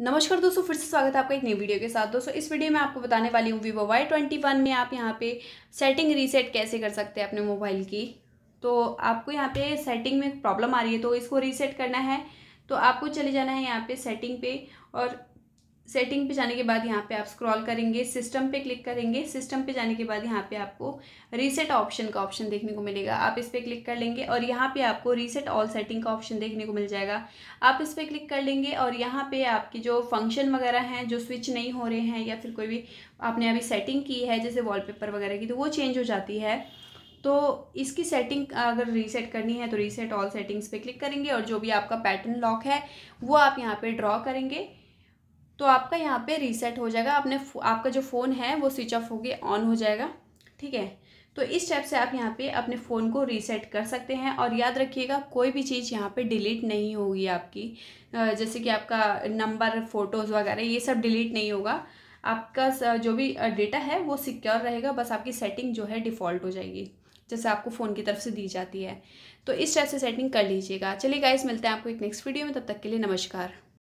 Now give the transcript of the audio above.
नमस्कार दोस्तों फिर से स्वागत है आपका एक नई वीडियो के साथ दोस्तों इस वीडियो में आपको बताने वाली हूँ वीवो वाई ट्वेंटी वन में आप यहाँ पे सेटिंग रीसेट कैसे कर सकते हैं अपने मोबाइल की तो आपको यहाँ पे सेटिंग में प्रॉब्लम आ रही है तो इसको रीसेट करना है तो आपको चले जाना है यहाँ पे सेटिंग पे और सेटिंग पे जाने के बाद यहाँ पे आप स्क्रॉल करेंगे सिस्टम पे क्लिक करेंगे सिस्टम पे जाने के बाद यहाँ पे आपको रीसेट ऑप्शन का ऑप्शन देखने को मिलेगा आप इस पर क्लिक कर लेंगे और यहाँ पे आपको रीसेट ऑल सेटिंग का ऑप्शन देखने को मिल जाएगा आप इस पर क्लिक कर लेंगे और यहाँ पे आपके जो फंक्शन वगैरह हैं जो स्विच नहीं हो रहे हैं या फिर कोई भी आपने अभी सेटिंग की है जैसे वॉलपेपर वगैरह की तो वो चेंज हो जाती है तो इसकी सेटिंग अगर रीसेट करनी है तो रीसेट ऑल सेटिंग्स पे क्लिक करेंगे और जो भी आपका पैटर्न लॉक है वो आप यहाँ पे ड्रॉ करेंगे तो आपका यहाँ पे रीसेट हो जाएगा आपने आपका जो फ़ोन है वो स्विच ऑफ होके ऑन हो जाएगा ठीक है तो इस स्टेप से आप यहाँ पे अपने फ़ोन को रीसेट कर सकते हैं और याद रखिएगा कोई भी चीज़ यहाँ पे डिलीट नहीं होगी आपकी जैसे कि आपका नंबर फ़ोटोज़ वगैरह ये सब डिलीट नहीं होगा आपका जो भी डेटा है वो सिक्योर रहेगा बस आपकी सेटिंग जो है डिफ़ॉल्ट हो जाएगी जैसे आपको फ़ोन की तरफ से दी जाती है तो इस टाइप से सेटिंग कर लीजिएगा चलिए गाइस मिलते हैं आपको एक नेक्स्ट वीडियो में तब तक के लिए नमस्कार